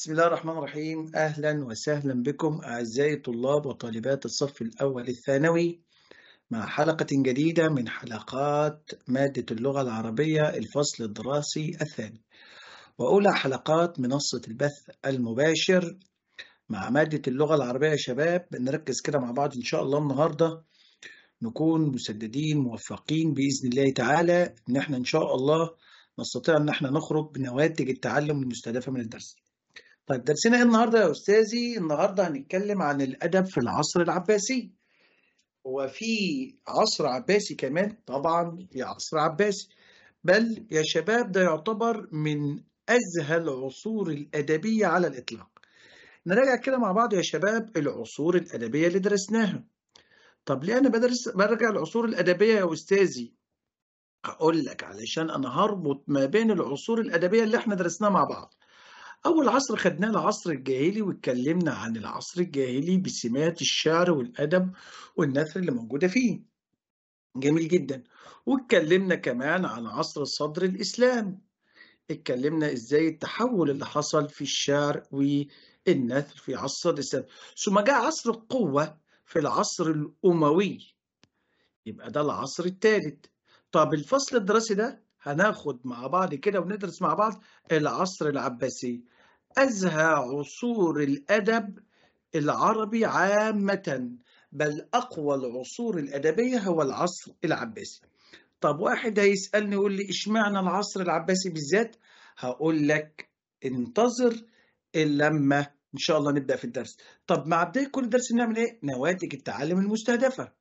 بسم الله الرحمن الرحيم أهلا وسهلا بكم أعزائي طلاب وطالبات الصف الأول الثانوي مع حلقة جديدة من حلقات مادة اللغة العربية الفصل الدراسي الثاني وأولى حلقات منصة البث المباشر مع مادة اللغة العربية يا شباب نركز كده مع بعض إن شاء الله النهاردة نكون مسددين موفقين بإذن الله تعالى إن إحنا إن شاء الله نستطيع إن إحنا نخرج بنواتج التعلم المستهدفة من الدرس طيب درسنا ايه النهارده يا استاذي؟ النهارده هنتكلم عن الادب في العصر العباسي. هو في عصر عباسي كمان؟ طبعا في عصر عباسي. بل يا شباب ده يعتبر من ازهى العصور الادبيه على الاطلاق. نراجع كده مع بعض يا شباب العصور الادبيه اللي درسناها. طب ليه انا بدرس برجع العصور الادبيه يا استاذي؟ هقول لك علشان انا هربط ما بين العصور الادبيه اللي احنا درسناها مع بعض. أول عصر خدناه العصر الجاهلي واتكلمنا عن العصر الجاهلي بسمات الشعر والأدب والنثر اللي موجودة فيه جميل جدا واتكلمنا كمان عن عصر صدر الإسلام اتكلمنا إزاي التحول اللي حصل في الشعر والنثر في عصر الإسلام ثم جاء عصر القوة في العصر الأموي يبقى ده العصر الثالث طب الفصل الدراسي ده هناخد مع بعض كده وندرس مع بعض العصر العباسي أزهى عصور الأدب العربي عامة بل أقوى العصور الأدبية هو العصر العباسي طب واحد هيسألني يقول لي إشمعنى العصر العباسي بالذات هقول لك انتظر لما إن شاء الله نبدأ في الدرس طب مع بداية كل درس نعمل إيه؟ نواتج التعلم المستهدفة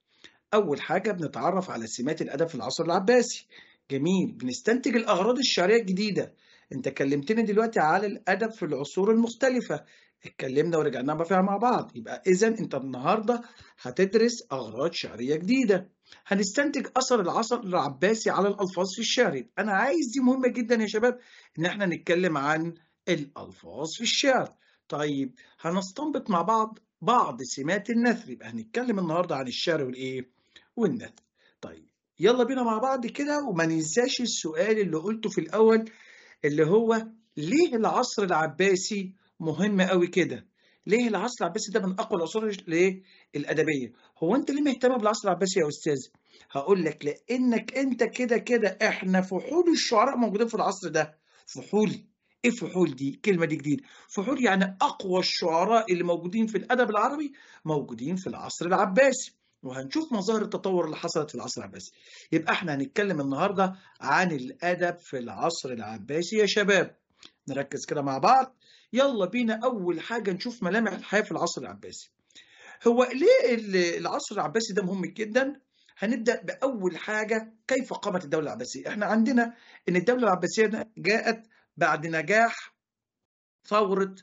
أول حاجة بنتعرف على سمات الأدب في العصر العباسي جميل بنستنتج الأغراض الشعرية الجديدة انت كلمتني دلوقتي على الادب في العصور المختلفه اتكلمنا ورجعنا بقى مع بعض يبقى اذا انت النهارده هتدرس اغراض شعريه جديده هنستنتج اثر العصر العباسي على الالفاظ في الشعر انا عايز دي مهمه جدا يا شباب ان احنا نتكلم عن الالفاظ في الشعر طيب هنستنبط مع بعض بعض سمات النثر يبقى هنتكلم النهارده عن الشعر والايه والنثر طيب يلا بينا مع بعض كده وما ننساش السؤال اللي قلته في الاول اللي هو ليه العصر العباسي مهم قوي كده ليه العصر العباسي ده من اقوى العصور ليه الادبيه هو انت ليه مهتم بالعصر العباسي يا استاذ هقول لك لانك انت كده كده احنا فحول الشعراء موجودين في العصر ده فحول ايه فحول دي الكلمه دي جديده فحول يعني اقوى الشعراء اللي موجودين في الادب العربي موجودين في العصر العباسي وهنشوف مظاهر التطور اللي حصلت في العصر العباسي يبقى احنا هنتكلم النهارده عن الادب في العصر العباسي يا شباب نركز كده مع بعض يلا بينا اول حاجه نشوف ملامح الحياه في العصر العباسي هو ليه العصر العباسي ده مهم جدا هنبدا باول حاجه كيف قامت الدوله العباسيه احنا عندنا ان الدوله العباسيه جاءت بعد نجاح ثوره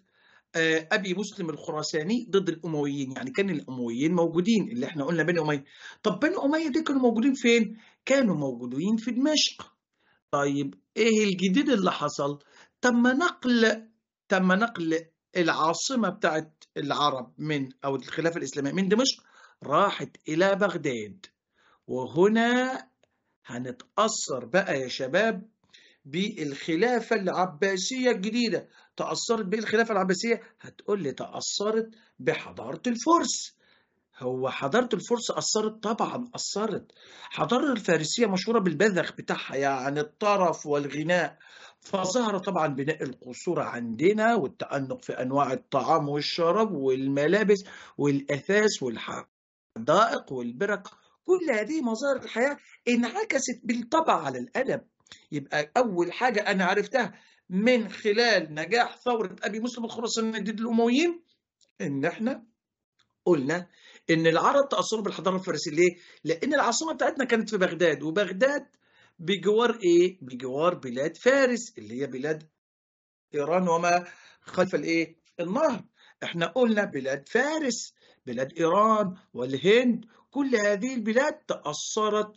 آه، ابي مسلم الخراساني ضد الامويين يعني كان الامويين موجودين اللي احنا قلنا بني اميه طب بني اميه دي كانوا موجودين فين كانوا موجودين في دمشق طيب ايه الجديد اللي حصل تم نقل تم نقل العاصمه بتاعت العرب من او الخلافه الاسلاميه من دمشق راحت الى بغداد وهنا هنتاثر بقى يا شباب بالخلافة العباسية الجديدة تأثرت بالخلافة العباسية هتقول لي تأثرت بحضارة الفرس هو حضارة الفرس أثرت طبعا أثرت حضارة الفارسية مشهورة بالبذخ بتاعها يعني الطرف والغناء فظهر طبعا بناء القصور عندنا والتأنق في أنواع الطعام والشراب والملابس والأثاث والحدائق والبرك كل هذه مظاهر الحياة انعكست بالطبع على الأدب يبقى أول حاجة أنا عرفتها من خلال نجاح ثورة أبي مسلم الخراساني ضد الأمويين إن إحنا قلنا إن العرب تأثروا بالحضارة الفارسية ليه؟ لأن العاصمة بتاعتنا كانت في بغداد وبغداد بجوار إيه؟ بجوار بلاد فارس اللي هي بلاد إيران وما خلف الإيه؟ النهر إحنا قلنا بلاد فارس بلاد إيران والهند كل هذه البلاد تأثرت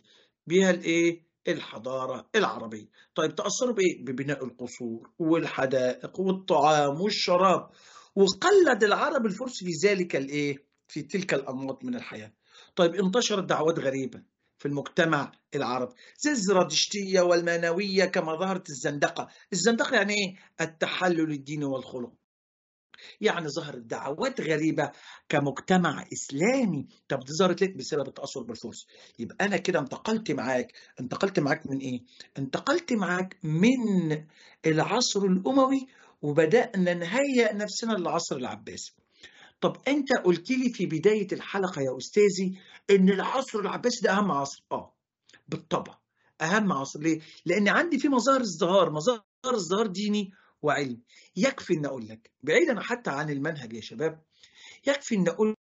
بها الإيه؟ الحضارة العربية طيب تأثروا بإيه؟ ببناء القصور والحدائق والطعام والشراب وقلد العرب الفرس في ذلك الإيه؟ في تلك الأنماط من الحياة طيب انتشرت دعوات غريبة في المجتمع العربي زي الزرادشتية والمانوية كما ظهرت الزندقة الزندقة يعني إيه؟ التحلل الديني والخلق يعني ظهرت دعوات غريبة كمجتمع إسلامي طب دي ظهرت ليك بسبب التأثر بالفرس يبقى أنا كده انتقلت معاك انتقلت معاك من إيه؟ انتقلت معاك من العصر الأموي وبدأنا نهيئ نفسنا للعصر العباسي طب انت قلت لي في بدايه الحلقه يا استاذي ان العصر العباسي ده اهم عصر اه بالطبع اهم عصر ليه لان عندي في مظاهر ازدهار مظاهر ازدهار ديني وعلم يكفي ان اقول لك بعيدا حتى عن المنهج يا شباب يكفي ان اقول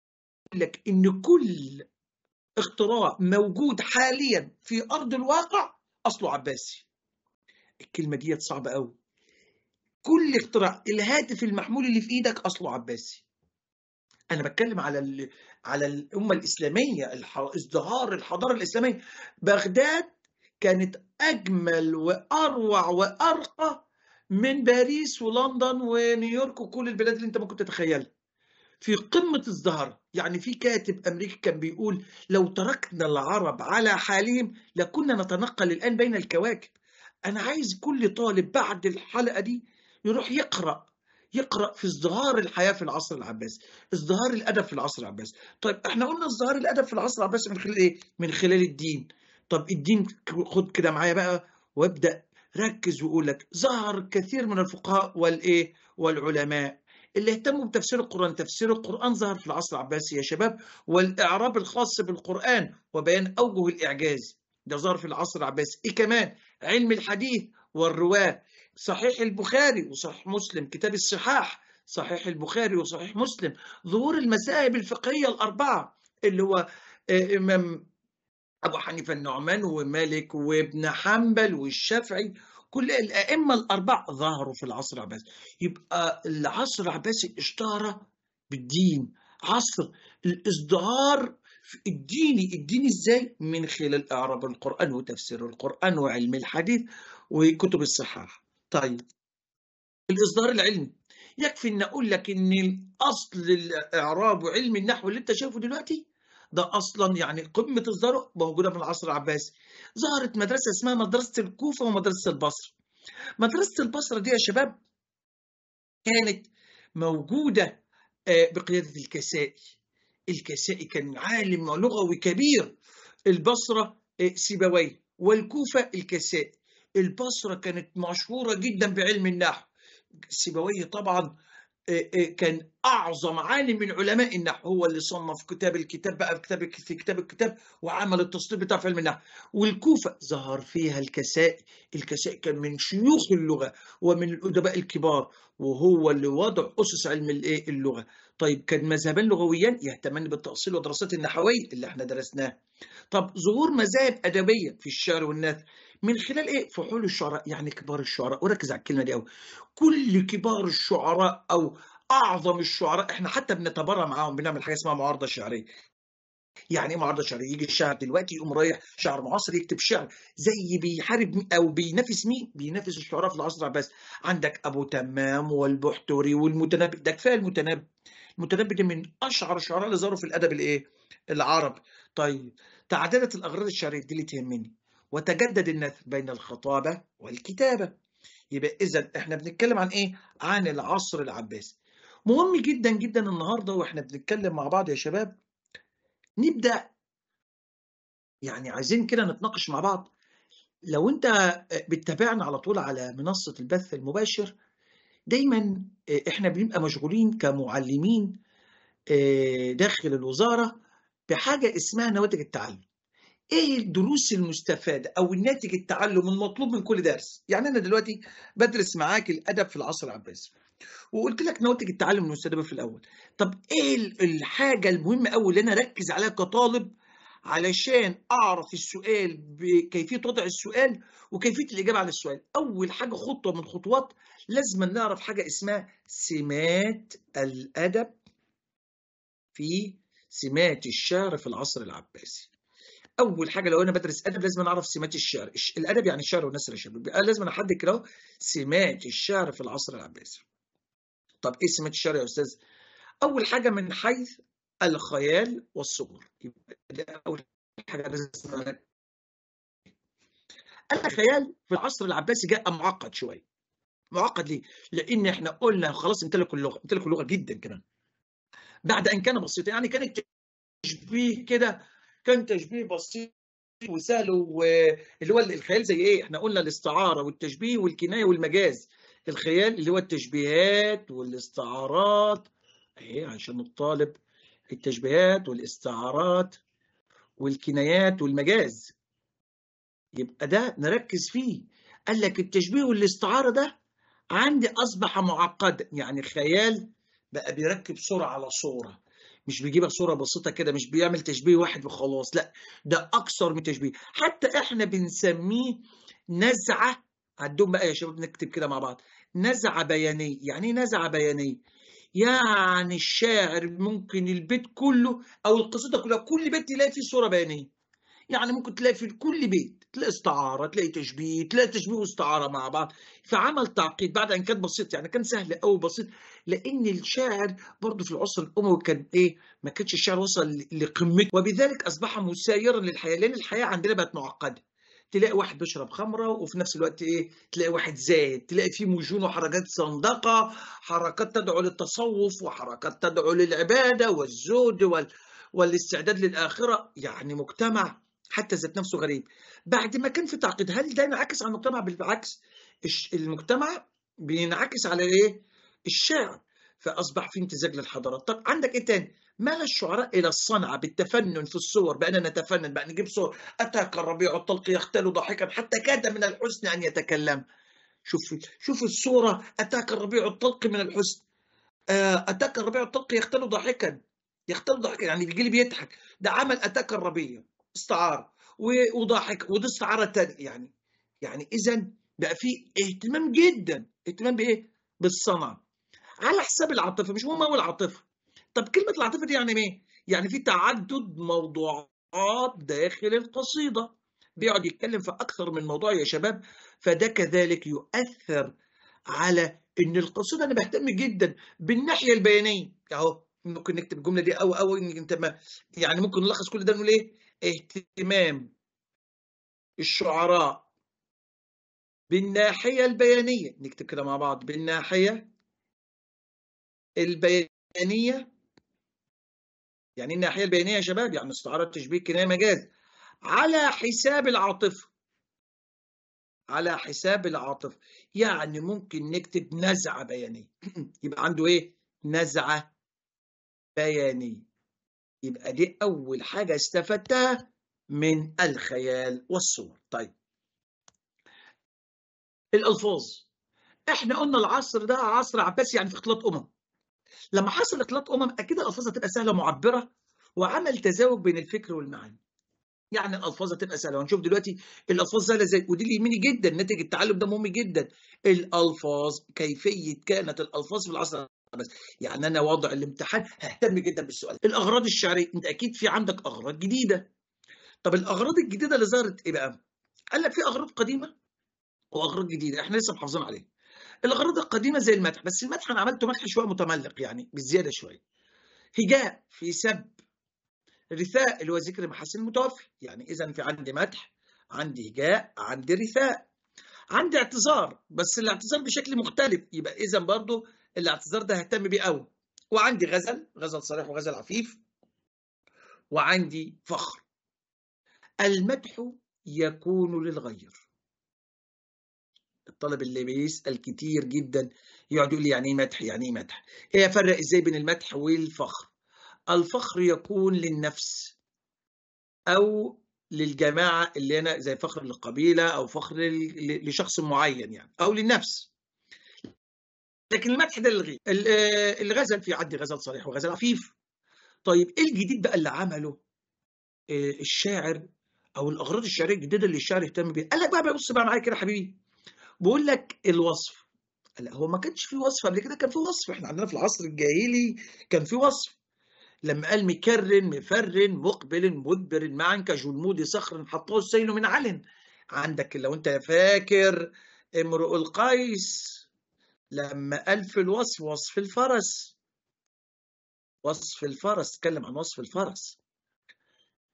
لك ان كل اختراع موجود حاليا في ارض الواقع اصله عباسي الكلمه ديت صعبه قوي كل اختراع الهاتف المحمول اللي في ايدك اصله عباسي انا بتكلم على على الامه الاسلاميه الح... ازدهار الحضاره الاسلاميه بغداد كانت اجمل واروع وارقى من باريس ولندن ونيويورك وكل البلاد اللي انت ممكن تتخيلها في قمة الزهر يعني في كاتب أمريكي كان بيقول لو تركنا العرب على حالهم لكنا نتنقل الآن بين الكواكب أنا عايز كل طالب بعد الحلقة دي يروح يقرأ يقرأ في ازدهار الحياة في العصر العباسي ازدهار الأدب في العصر العباسي طيب احنا قلنا ازدهار الأدب في العصر العباسي من خلال ايه من خلال الدين طب الدين خد كده معايا بقى وابدأ ركز ويقول لك ظهر كثير من الفقهاء والايه والعلماء اللي اهتموا بتفسير القرآن تفسير القرآن ظهر في العصر العباسي يا شباب والإعراب الخاص بالقرآن وبيان أوجه الإعجاز ده ظهر في العصر العباسي إيه كمان علم الحديث والرواة صحيح البخاري وصحيح مسلم كتاب الصحاح صحيح البخاري وصحيح مسلم ظهور المذاهب الفقهية الأربعة اللي هو آه، إمام أبو حنيفة النعمان ومالك وابن حنبل والشافعي كل الأئمة الأربعة ظهروا في العصر العباسي يبقى العصر العباسي اشتهر بالدين عصر الازدهار الديني الديني ازاي من خلال اعراب القران وتفسير القران وعلم الحديث وكتب الصحاح طيب الاصدار العلمي يكفي ان اقول لك ان الاصل الاعراب وعلم النحو اللي انت شايفه دلوقتي ده اصلا يعني قمه الزرع موجوده من العصر العباسي ظهرت مدرسه اسمها مدرسه الكوفه ومدرسه البصره مدرسه البصره دي يا شباب كانت موجوده آه، بقياده الكسائي الكسائي كان عالم لغوي كبير البصره آه، سيبويه والكوفه الكسائي البصره كانت مشهوره جدا بعلم النحو سيبويه طبعا إيه، إيه، كان اعظم عالم من علماء النحو هو اللي صنف كتاب الكتاب بقى كتاب في كتاب الكتاب وعمل التصنيف بتاع في علم النحو والكوفه ظهر فيها الكسائي الكسائي كان من شيوخ اللغه ومن الادباء الكبار وهو اللي وضع اسس علم الايه اللغه طيب كان مذهبان لغويا يهتمان بالتاصيل والدراسات النحويه اللي احنا درسناها طب ظهور مذاهب ادبيه في الشعر والنثر من خلال ايه فحول الشعراء يعني كبار الشعراء وركز على الكلمه دي قوي كل كبار الشعراء او اعظم الشعراء احنا حتى بنتبرع معاهم بنعمل حاجه اسمها معارضه شعريه يعني ايه معارضه شعريه يجي الشاعر دلوقتي يقوم رايح شعر معاصر يكتب شعر زي بيحارب او بينافس مين بينافس الشعراء في العصر بس عندك ابو تمام والبحتوري والمتنبي ده كفايه المتنبي المتنبي ده من اشعر الشعراء اللي ظهروا في الادب الايه العربي طيب تعديلة الاغراض الشعريه دي اللي تهمني وتجدد النثر بين الخطابة والكتابة يبقى إذا إحنا بنتكلم عن إيه؟ عن العصر العباسي مهم جدا جدا النهاردة وإحنا بنتكلم مع بعض يا شباب نبدأ يعني عايزين كده نتناقش مع بعض لو انت بتتابعنا على طول على منصة البث المباشر دايما احنا بنبقى مشغولين كمعلمين آه، داخل الوزارة بحاجة اسمها نواتج التعلم ايه الدروس المستفاده او الناتج التعلم المطلوب من كل درس يعني انا دلوقتي بدرس معاك الادب في العصر العباسي وقلت لك نواتج التعلم المستدامه في الاول طب ايه الحاجه المهمه قوي اللي انا اركز عليها كطالب علشان اعرف السؤال بكيفيه وضع السؤال وكيفيه الاجابه على السؤال اول حاجه خطوه من خطوات لازم نعرف حاجه اسمها سمات الادب في سمات الشعر في العصر العباسي اول حاجه لو انا بدرس ادب لازم أنا اعرف سمات الشعر الادب يعني الشعر والنثر يا شباب لازم احدد كده سمات الشعر في العصر العباسي طب ايه سمات الشعر يا استاذ اول حاجه من حيث الخيال والصور يبقى ده اول حاجه لازم الخيال في العصر العباسي جاء معقد شويه معقد ليه لان احنا قلنا خلاص امتلكوا اللغه امتلكوا اللغه جدا كمان بعد ان كان بسيطا يعني كان التشبيه كده كان تشبيه بسيط وسهل واللي هو الخيال زي ايه احنا قلنا الاستعاره والتشبيه والكنايه والمجاز الخيال اللي هو التشبيهات والاستعارات اهي عشان الطالب التشبيهات والاستعارات والكنايات والمجاز يبقى ده نركز فيه قال لك التشبيه والاستعاره ده عندي اصبح معقدا يعني خيال بقى بيركب صوره على صوره مش بيجيبها صوره بسيطه كده مش بيعمل تشبيه واحد وخلاص لا ده اكثر من تشبيه حتى احنا بنسميه نزعه عندهم بقى يا شباب نكتب كده مع بعض نزعه بيانيه يعني ايه نزعه بيانيه يعني الشاعر ممكن البيت كله او القصيده كلها كل بيت تلاقي فيه صوره بيانيه يعني ممكن تلاقي في كل بيت الاستعاره تلاقي تشبيه تلاقي تشبيه واستعاره مع بعض فعمل تعقيد بعد ان كان بسيط يعني كان سهل قوي بسيط لان الشاعر برضه في العصر الاموي كان ايه ما كانش الشعر وصل لقمته وبذلك اصبح مسايرا للحياه لان الحياه عندنا بقت معقده تلاقي واحد بيشرب خمره وفي نفس الوقت ايه تلاقي واحد زاهد تلاقي فيه مجون وحركات صندقه حركات تدعو للتصوف وحركات تدعو للعباده والزهد وال... والاستعداد للاخره يعني مجتمع حتى ذات نفسه غريب بعد ما كان في تعقيد هل ده ينعكس على المجتمع بالعكس المجتمع بينعكس على ايه الشعر فاصبح في امتزاج للحضارات طب عندك ايه تاني مال الشعراء الى الصنعه بالتفنن في الصور بان نتفنن بان نجيب صور اتاك الربيع الطلق يختل ضاحكا حتى كاد من الحسن ان يتكلم شوف شوف الصوره اتاك الربيع الطلق من الحسن آه، اتاك الربيع الطلق يختل ضاحكا يختل ضحكا يعني بيجي لي بيضحك ده عمل اتاك الربيع استعاره وضحك ودي استعاره ثانيه يعني يعني اذا بقى في اهتمام جدا اهتمام بايه؟ بالصنعه على حساب العاطفه مش مهم قوي العاطفه طب كلمه العاطفه دي يعني ايه؟ يعني في تعدد موضوعات داخل القصيده بيقعد يتكلم في اكثر من موضوع يا شباب فده كذلك يؤثر على ان القصيده انا بهتم جدا بالناحيه البيانيه اهو ممكن نكتب الجمله دي او او انت ما يعني ممكن نلخص كل ده نقول ايه اهتمام الشعراء بالناحية البيانية نكتب كده مع بعض بالناحية البيانية يعني إيه الناحية البيانية يا شباب يعني استعارة تشبيه كناية مجاز على حساب العاطفة على حساب العاطفة يعني ممكن نكتب نزعة بيانية يبقى عنده ايه نزعة بيانية يبقى دي أول حاجة استفدتها من الخيال والصور طيب الألفاظ احنا قلنا العصر ده عصر عباسي يعني في اختلاط أمم لما حصل اختلاط أمم أكيد الألفاظ هتبقى سهلة معبرة وعمل تزاوج بين الفكر والمعاني يعني الالفاظ هتبقى سهله هنشوف دلوقتي الالفاظ سهله ازاي ودي اليميني جدا ناتج التعلم ده مهم جدا الالفاظ كيفيه كانت الالفاظ في العصر بس يعني انا وضع الامتحان ههتم جدا بالسؤال الاغراض الشعريه انت اكيد في عندك اغراض جديده طب الاغراض الجديده اللي ظهرت ايه بقى قال لك في اغراض قديمه واغراض جديده احنا لسه محافظين عليها الاغراض القديمه زي المدح بس المدح انا عملته مدح شويه متملق يعني بزياده شويه هجاء في سب رثاء اللي هو ذكر محاسن المتوفي يعني اذا في عندي مدح عندي هجاء عندي رثاء عندي اعتذار بس الاعتذار بشكل مختلف يبقى اذا برضه الاعتذار ده ههتم بيه قوي وعندي غزل غزل صريح وغزل عفيف وعندي فخر المدح يكون للغير الطالب اللي بيسأل كتير جدا يقعد يقول لي يعني ايه مدح يعني ايه مدح ايه افرق ازاي بين المدح والفخر الفخر يكون للنفس او للجماعه اللي انا زي فخر للقبيله او فخر لشخص معين يعني او للنفس لكن المدح ده الغي آه، الغزل في عدي غزل صريح وغزل عفيف طيب ايه الجديد بقى اللي عمله آه، الشاعر او الاغراض الشعريه الجديده اللي الشاعر اهتم بيها قال لك بقى بص بقى معايا كده يا حبيبي بقول لك الوصف لا هو ما كانش في وصف قبل كده كان في وصف احنا عندنا في العصر الجاهلي كان في وصف لما قال مكرن مفرن مقبل مدبر معا كجلمود صخر حطه السيل من علن عندك لو انت فاكر امرؤ القيس لما قال في الوصف وصف الفرس وصف الفرس تكلم عن وصف الفرس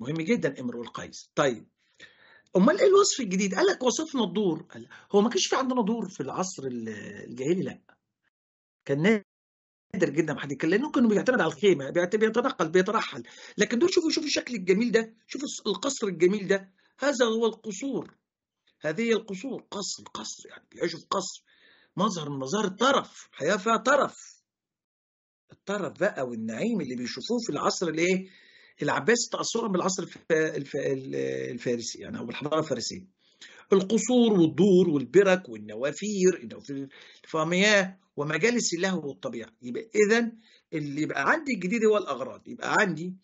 مهم جدا امرؤ القيس طيب امال ايه الوصف الجديد قال لك وصفنا الدور قال هو ما كانش في عندنا دور في العصر الجاهلي لا كان نادر جدا ما حد يتكلم كانوا بيعتمد على الخيمه بيتنقل بيترحل لكن دول شوفوا شوفوا الشكل الجميل ده شوفوا القصر الجميل ده هذا هو القصور هذه القصور قصر قصر يعني بيعيشوا في قصر مظهر من مظاهر الطرف الحياة فيها ترف الطرف بقى والنعيم اللي بيشوفوه في العصر الايه العباسي تأثرهم بالعصر الفارسي يعني او بالحضارة الفارسية القصور والدور والبرك والنوافير الفامياه ومجالس اللهو والطبيعة يبقى إذا اللي يبقى عندي الجديد هو الأغراض يبقى عندي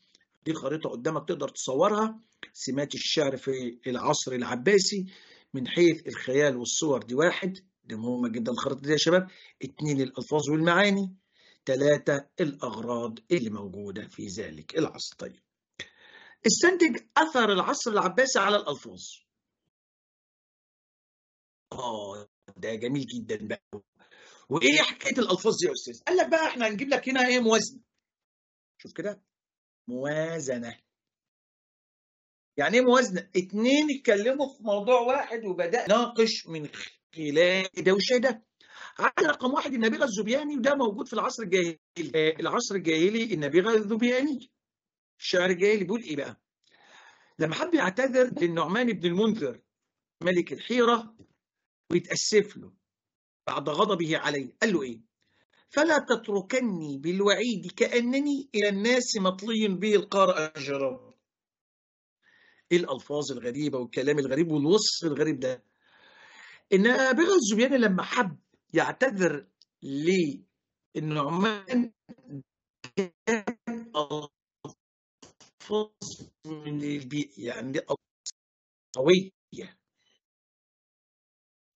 دي خريطة قدامك تقدر تصورها سمات الشعر في العصر العباسي من حيث الخيال والصور دي واحد دي مهمة جدا الخريطة دي يا شباب اتنين الألفاظ والمعاني ثلاثة الأغراض اللي موجودة في ذلك العصر طيب استنتج أثر العصر العباسي على الألفاظ آه ده جميل جدا بقى وإيه حكاية الألفاظ دي يا أستاذ؟ قال لك بقى إحنا هنجيب لك هنا إيه موازنة شوف كده موازنة يعني ايه موازنه؟ اتنين اتكلموا في موضوع واحد وبدأ ناقش من الكيلاني ده عدد رقم واحد النابغه الذبياني وده موجود في العصر الجاهلي آه، العصر الجاهلي النابغه الذبياني الشعر الجاهلي بيقول ايه بقى؟ لما حب يعتذر للنعمان بن المنذر ملك الحيره ويتاسف له بعد غضبه عليه قال له ايه؟ فلا تتركني بالوعيد كانني الى الناس مطلي به القارئ الجراب. ايه الالفاظ الغريبه والكلام الغريب والوصف الغريب ده؟ ان بغى الزبياني لما حب يعتذر ان الفاظ من البيئة يعني قوية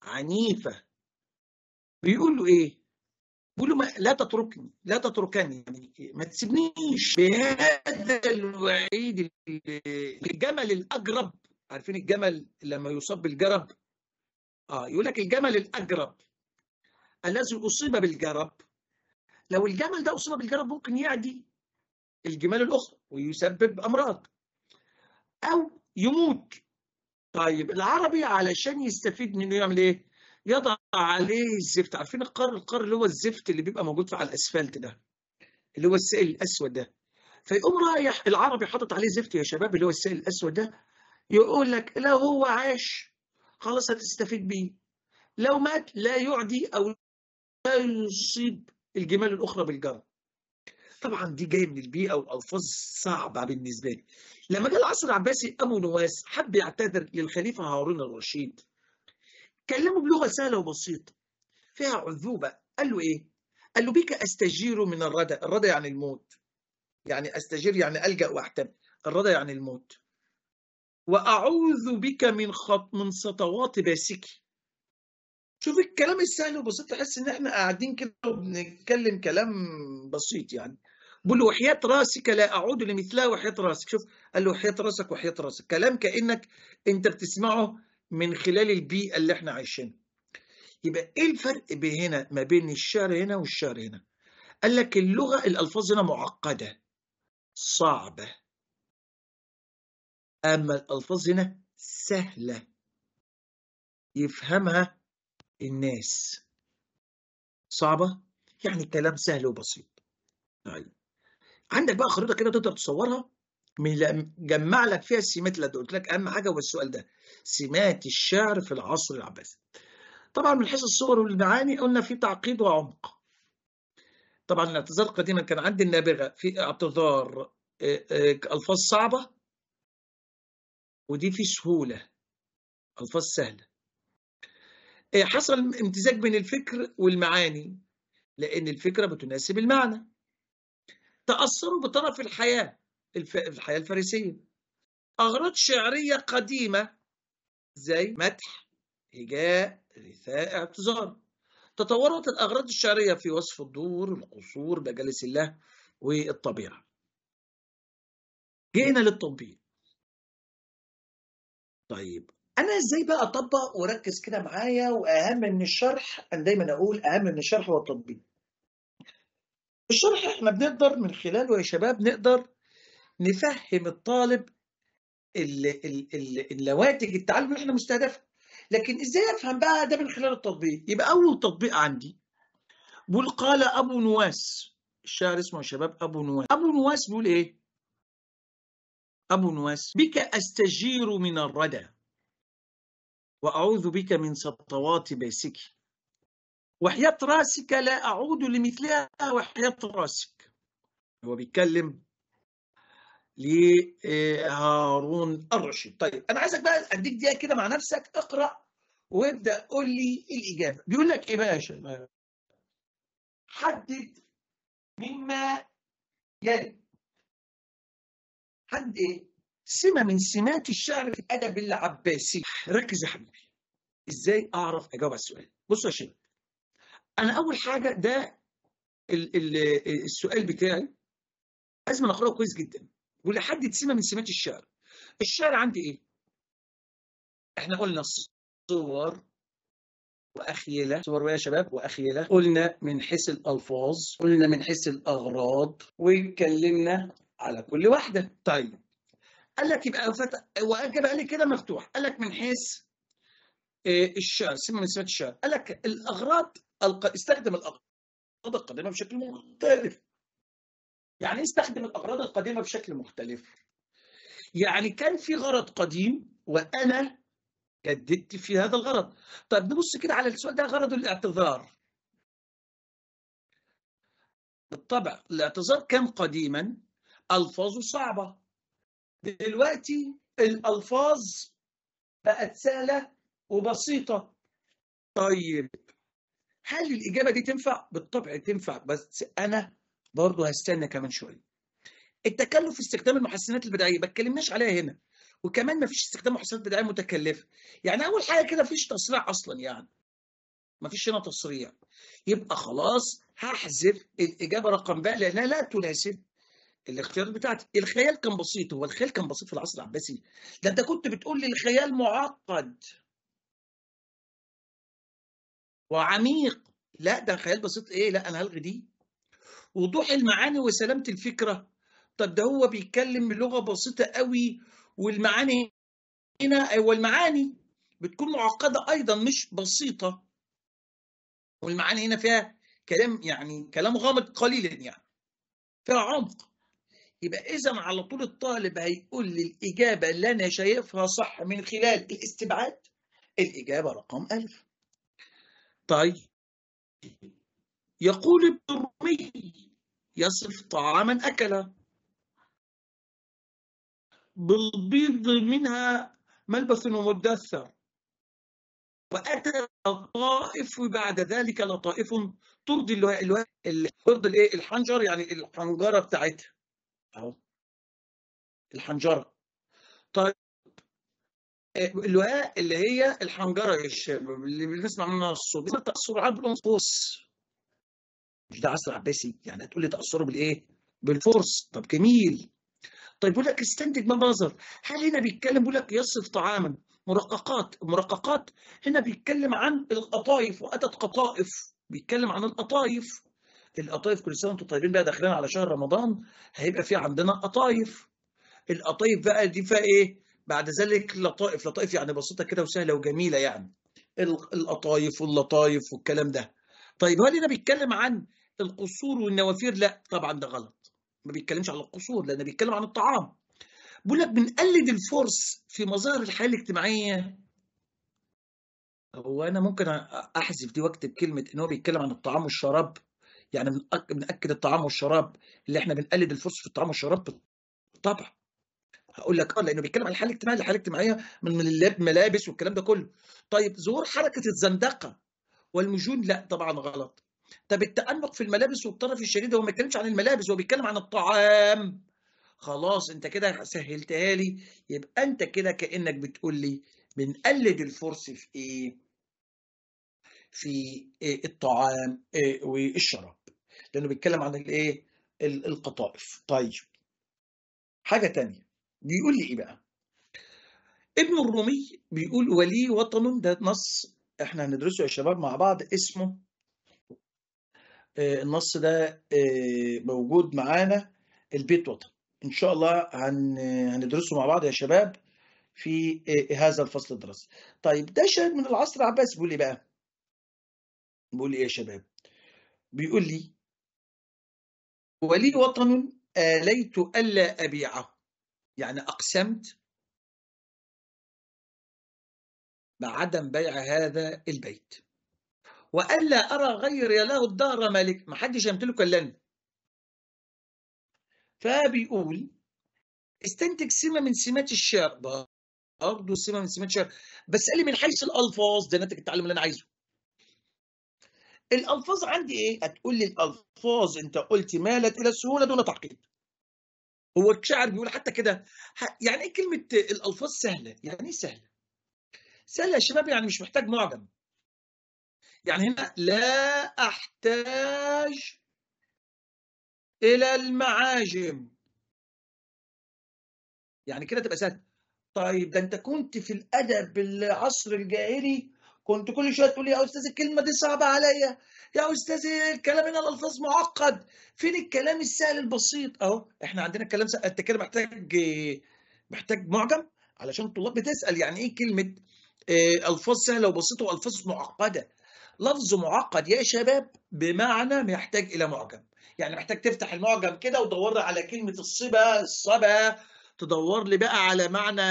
عنيفة بيقول له ايه؟ بيقول له ما لا تتركني لا تتركني يعني ما تسيبنيش بهذا الوعيد الجمل الاجرب عارفين الجمل لما يصاب بالجرب آه يقول لك الجمل الأجرب الذي أصيب بالجرب لو الجمل ده أصيب بالجرب ممكن يعدي الجمال الأخرى ويسبب أمراض أو يموت طيب العربي علشان يستفيد منه يعمل إيه؟ يضع عليه الزفت عارفين القار القار اللي هو الزفت اللي بيبقى موجود على الأسفلت ده اللي هو السائل الأسود ده فيقوم رايح العربي حاطط عليه زفت يا شباب اللي هو السائل الأسود ده يقول لك لا هو عاش خلاص هتستفيد بيه لو مات لا يعدي أو لا يصيب الجمال الأخرى بالجرى طبعا دي جايه من البيئه والالفاظ صعبه بالنسبه لي لما جه العصر العباسي ابو نواس حب يعتذر للخليفه هارون الرشيد كلمه بلغه سهله وبسيطه فيها عذوبه قال له ايه قال له بك استجير من الردى الردى يعني الموت يعني استجير يعني الجا واحتمل الردى يعني الموت واعوذ بك من خط من سطوات باسك شوف الكلام السهل والبسيط تحس ان احنا قاعدين كده وبنتكلم كلام بسيط يعني بقول له وحياة راسك لا اعود لمثلها وحياة راسك شوف قال له وحياة راسك وحياة راسك كلام كانك انت بتسمعه من خلال البيئه اللي احنا عايشينها يبقى ايه الفرق هنا ما بين الشعر هنا والشعر هنا قال لك اللغه الالفاظ هنا معقده صعبه أما الألفاظ هنا سهلة يفهمها الناس صعبة يعني كلام سهل وبسيط طيب عندك بقى خريطة كده تقدر تصورها من جمع لك فيها السمات اللي قلت لك أهم حاجة هو السؤال ده سمات الشعر في العصر العباسي طبعا من حيث الصور والمعاني قلنا في تعقيد وعمق طبعا الاعتذار قديما كان عند النابغه في اعتذار آه، آه، الفاظ صعبه ودي في سهولة ألفاظ سهلة إيه، حصل امتزاج بين الفكر والمعاني لأن الفكرة بتناسب المعنى تأثروا بطرف الحياة الحياة الفارسية أغراض شعرية قديمة زي مدح هجاء رثاء اعتذار تطورت الأغراض الشعرية في وصف الدور القصور مجالس الله والطبيعة جئنا للتطبيق طيب انا ازاي بقى اطبق وركز كده معايا واهم من الشرح انا دايما اقول اهم من الشرح هو التطبيق الشرح احنا بنقدر من خلاله يا شباب نقدر نفهم الطالب النواتج التعلم اللي احنا مستهدفها لكن ازاي افهم بقى ده من خلال التطبيق يبقى اول تطبيق عندي بيقول قال ابو نواس الشاعر اسمه يا شباب ابو نواس ابو نواس بيقول ايه أبو نواس بك أستجير من الردى وأعوذ بك من سطوات باسك وحياة راسك لا أعود لمثلها وحياة راسك هو بيتكلم لهارون آه، الرشيد طيب أنا عايزك بقى أديك دقيقة كده مع نفسك اقرأ وابدأ قول لي الإجابة بيقول لك إيه باشا حدد مما يلي حد ايه سمه من سمات الشعر في الادب العباسي ركز يا حبيبي ازاي اعرف اجاوب على السؤال بصوا يا انا اول حاجه ده الـ الـ السؤال بتاعي لازم اقراه كويس جدا ولحد سمه من سمات الشعر الشعر عندي ايه احنا قلنا صور واخيله صور يا شباب واخيله قلنا من حيث الالفاظ قلنا من حيث الاغراض واتكلمنا على كل واحدة طيب قال لك يبقى فتح وأجب قال لي كده مفتوح قال لك من حيث آه، الشعر سمة من سمات الشعر قال لك الأغراض استخدم الأغراض القديمة بشكل مختلف يعني إيه استخدم الأغراض القديمة بشكل مختلف يعني كان في غرض قديم وأنا جددت في هذا الغرض طيب نبص كده على السؤال ده غرض الاعتذار بالطبع الاعتذار كان قديما ألفاظه صعبة دلوقتي الألفاظ بقت سهلة وبسيطة طيب هل الإجابة دي تنفع؟ بالطبع تنفع بس أنا برضه هستنى كمان شوية التكلف في استخدام المحسنات البدعية ما اتكلمناش عليها هنا وكمان ما فيش استخدام محسنات بدعية متكلفة يعني أول حاجة كده فيش تصريع أصلا يعني ما فيش هنا تصريع يبقى خلاص هحذف الإجابة رقم ب لأنها لا تناسب الاختيارات بتاعتي الخيال كان بسيط هو الخيال كان بسيط في العصر العباسي ده انت كنت بتقول لي الخيال معقد وعميق لا ده خيال بسيط ايه لا انا هلغي دي وضوح المعاني وسلامه الفكره طب ده هو بيتكلم بلغه بسيطه قوي والمعاني هنا والمعاني بتكون معقده ايضا مش بسيطه والمعاني هنا فيها كلام يعني كلام غامض قليلا يعني فيها عمق يبقى إذا على طول الطالب هيقول لي الإجابة اللي أنا شايفها صح من خلال الاستبعاد الإجابة رقم ألف طيب يقول ابن الرومي يصف طعاما أكله بالبيض منها ملبس ومدثر واتى طائف بعد ذلك لطائف ترضي اللي هو الحنجر يعني الحنجره بتاعتها اهو الحنجره طيب آه، اللعاء اللي هي الحنجره يا شباب اللي بنسمع منها الصوت ده تاثرات بالانفس مش ده عصر عباسي يعني هتقول لي تاثره بالايه؟ بالفرس طب جميل طيب بيقول لك استنتج ما نظر هل هنا بيتكلم بيقول لك يصف طعاما مرققات مرققات هنا بيتكلم عن القطايف واتت قطائف بيتكلم عن القطايف القطايف كل سنه وانتم طيبين بقى داخلين على شهر رمضان هيبقى في عندنا قطايف القطايف بقى دي فيها ايه بعد ذلك لطائف لطائف يعني بسيطه كده وسهله وجميله يعني القطايف واللطايف والكلام ده طيب هل هنا بيتكلم عن القصور والنوافير لا طبعا ده غلط ما بيتكلمش عن القصور لان بيتكلم عن الطعام بيقول لك بنقلد الفرص في مظاهر الحياه الاجتماعيه هو انا ممكن احذف دي واكتب كلمه ان هو بيتكلم عن الطعام والشراب يعني بنأكد الطعام والشراب اللي احنا بنقلد الفرس في الطعام والشراب بالطبع هقول لك اه لانه بيتكلم عن الحاله الاجتماعيه الحاله الاجتماعيه من الملابس والكلام ده كله طيب ظهور حركه الزندقه والمجون لا طبعا غلط طب التأنق في الملابس والطرف الشديد هو ما بيتكلمش عن الملابس هو بيتكلم عن الطعام خلاص انت كده سهلتها لي يبقى انت كده كانك بتقول لي بنقلد الفرس في ايه في إيه، الطعام إيه، والشراب لانه بيتكلم عن الايه القطائف طيب حاجه تانية بيقول لي ايه بقى ابن الرومي بيقول ولي وطن ده نص احنا هندرسه يا شباب مع بعض اسمه آه، النص ده آه، موجود معانا البيت وطن ان شاء الله هندرسه مع بعض يا شباب في آه، هذا الفصل الدراسي طيب ده شاهد من العصر العباسي بيقول ايه بقى بقول لي ايه يا شباب بيقول لي ولي وطن آليت ألا أبيعه يعني أقسمت بعدم بيع هذا البيت وألا أرى غير له الدار مالك ما حدش يمتلكه إلا أنا فبيقول استنتج سمة من سمات الشعر برضه سمة من سمات الشعر بس قال لي من حيث الألفاظ ده نتج التعلم اللي أنا عايزه الالفاظ عندي ايه هتقول لي الالفاظ انت قلت مالت الى السهوله دون تعقيد هو الشاعر بيقول حتى كده يعني ايه كلمه الالفاظ سهله يعني ايه سهله سهله يا شباب يعني مش محتاج معجم يعني هنا لا احتاج الى المعاجم يعني كده تبقى سهله طيب ده انت كنت في الادب العصر الجاهلي كنت كل شويه تقول يا استاذ الكلمه دي صعبه عليا يا استاذ الكلام هنا الالفاظ معقد فين الكلام السهل البسيط اهو احنا عندنا الكلام سهل انت كده محتاج محتاج معجم علشان الطلاب بتسال يعني ايه كلمه آه، الفاظ سهله وبسيطه والفاظ معقده لفظ معقد يا شباب بمعنى محتاج الى معجم يعني محتاج تفتح المعجم كده ودور على كلمه الصبا الصبا تدور لي بقى على معنى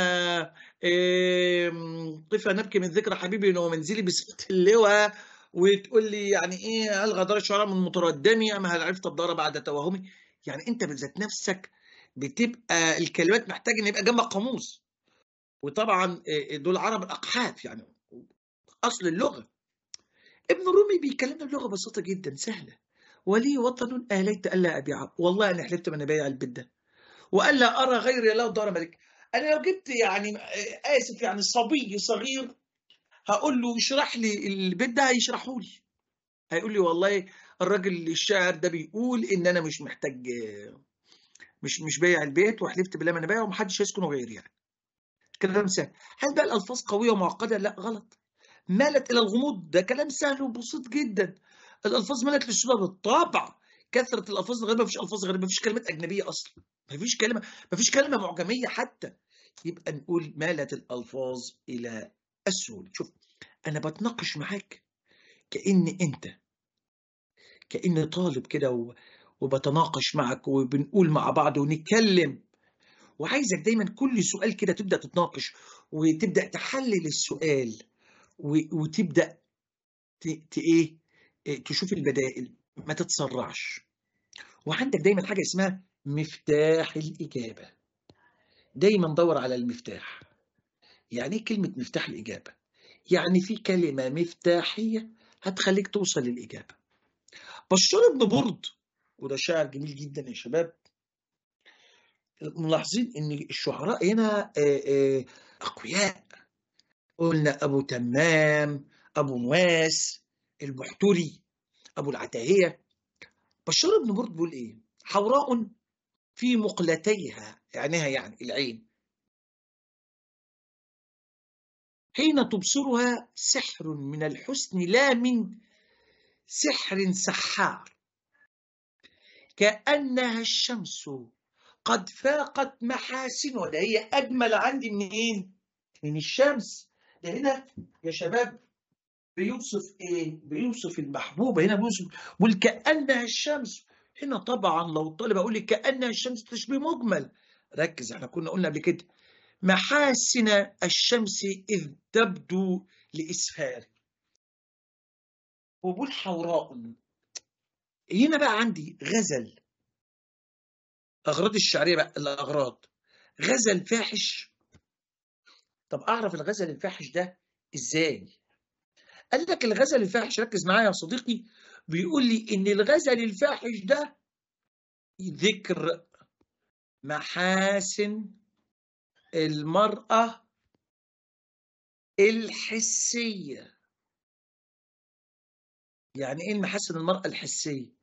قفة نبكي من ذكرى حبيبي ومنزلي بصفه اللواء وتقول لي يعني ايه دار الشعراء من متردمي اما هل عرفت الدار بعد توهمي يعني انت بذات نفسك بتبقى الكلمات محتاج ان يبقى جنبك قاموس وطبعا آه، آه، دول عرب الاقحاف يعني اصل اللغه ابن رومي بيكلمنا بلغه بسيطه جدا سهله ولي وطن اليت الا ابيعه والله انا حلفت ما انا بايع البيت ده والا ارى غيري لا دار ملك انا لو جبت يعني آه، اسف يعني صبي صغير هقول له اشرح لي البيت ده هيشرحه لي هيقول لي والله الراجل الشاعر ده بيقول ان انا مش محتاج مش مش بايع البيت وحلفت بالله ما انا بايعه ومحدش هيسكنه غيري يعني كلام سهل هل بقى الالفاظ قويه ومعقده لا غلط مالت الى الغموض ده كلام سهل وبسيط جدا الالفاظ مالت للشباب بالطبع كثره الالفاظ الغريبه مفيش الفاظ غريبه مفيش كلمات اجنبيه اصلا مفيش كلمة مفيش كلمة معجمية حتى يبقى نقول مالت الألفاظ إلى السهولة شوف أنا بتناقش معاك كأن أنت كأن طالب كده وبتناقش معك وبنقول مع بعض ونتكلم وعايزك دايما كل سؤال كده تبدأ تتناقش وتبدأ تحلل السؤال وتبدأ ت إيه تشوف البدائل ما تتسرعش وعندك دايما حاجة اسمها مفتاح الإجابة دايما دور على المفتاح يعني ايه كلمة مفتاح الإجابة يعني في كلمة مفتاحية هتخليك توصل للإجابة بشار ابن برد وده شاعر جميل جدا يا شباب ملاحظين ان الشعراء هنا اقوياء قلنا ابو تمام ابو نواس البحتري ابو العتاهيه بشار بن برد بيقول ايه حوراء في مقلتيها عينها يعني العين حين تبصرها سحر من الحسن لا من سحر سحار كأنها الشمس قد فاقت محاسنها ده هي أجمل عندي منين؟ من الشمس ده هنا يا شباب بيوصف ايه؟ بيوصف المحبوبة هنا بيوصف بيقول كأنها الشمس هنا طبعا لو الطالب اقول لك كأنها الشمس تشبه مجمل ركز احنا كنا قلنا قبل كده محاسن الشمس إذ تبدو لإسفار وبول حوراء هنا بقى عندي غزل أغراض الشعرية بقى الأغراض غزل فاحش طب أعرف الغزل الفاحش ده إزاي؟ قال لك الغزل الفاحش ركز معايا يا صديقي بيقول لي ان الغزل الفاحش ده ذكر محاسن المرأة الحسية يعني ايه محاسن المرأة الحسية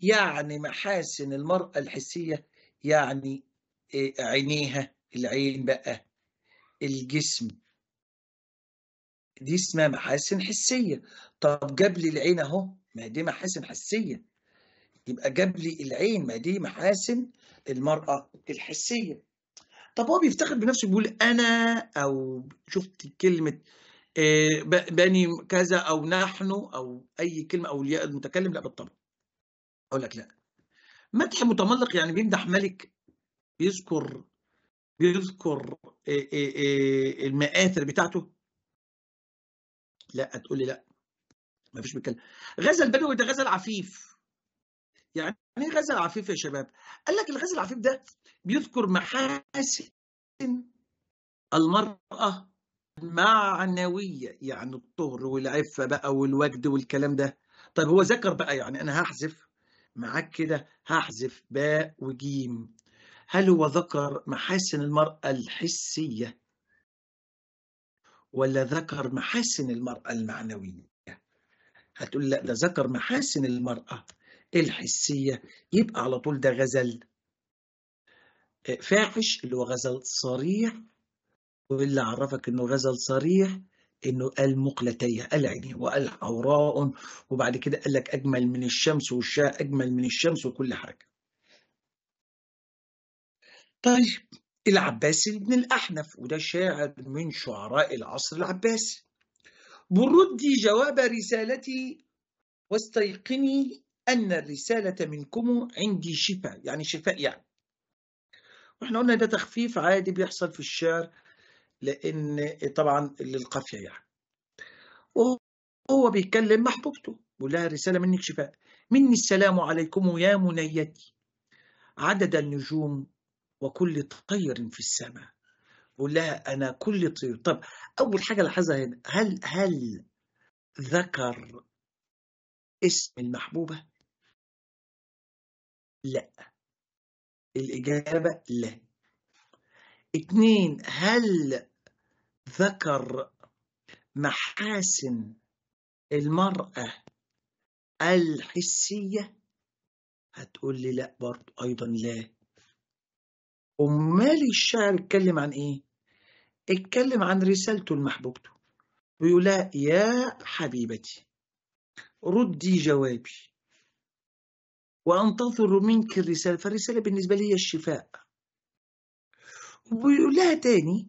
يعني محاسن المرأة الحسية يعني آه، عينيها العين بقى الجسم دي اسمها محاسن حسية طب جاب لي العين اهو ما هي دي محاسن حسية يبقى جاب لي العين ما دي محاسن المرأة الحسية طب هو بيفتخر بنفسه بيقول أنا أو شفت كلمة آه، بني كذا أو نحن أو أي كلمة أو الياء المتكلم لا بالطبع أقول لك لا مدح متملق يعني بيمدح ملك بيذكر بيذكر آه، آه، المآثر بتاعته لا تقول لي لا ما فيش بيتكلم غزل بدوي ده غزل عفيف يعني ايه غزل عفيف يا شباب قال لك الغزل العفيف ده بيذكر محاسن المرأة المعنوية يعني الطهر والعفة بقى والوجد والكلام ده طيب هو ذكر بقى يعني أنا هحذف معاك كده هحذف باء وجيم هل هو ذكر محاسن المرأة الحسية ولا ذكر محاسن المرأة المعنوية هتقول لا ده ذكر محاسن المرأة الحسية يبقى على طول ده غزل آه، فاحش اللي هو غزل صريح واللي عرفك انه غزل صريح انه قال مقلتيه قال عيني وقال عوراء وبعد كده قال لك اجمل من الشمس والشاء اجمل من الشمس وكل حاجه. طيب العباسي بن الاحنف وده شاعر من شعراء العصر العباسي. بردي جواب رسالتي واستيقني أن الرسالة منكم عندي شفاء يعني شفاء يعني وإحنا قلنا ده تخفيف عادي بيحصل في الشعر لأن طبعا للقافية يعني وهو بيكلم محبوبته بيقول لها رسالة منك شفاء مني السلام عليكم يا منيتي عدد النجوم وكل طير في السماء بقول لها انا كل طيور طب اول حاجه لاحظها هنا هل هل ذكر اسم المحبوبه لا الاجابه لا اتنين هل ذكر محاسن المرأة الحسية هتقول لي لا برضو أيضا لا أمال الشعر اتكلم عن إيه اتكلم عن رسالته لمحبوبته بيقول لها يا حبيبتي ردي جوابي وانتظر منك الرساله فالرساله بالنسبه لي هي الشفاء وبيقول لها تاني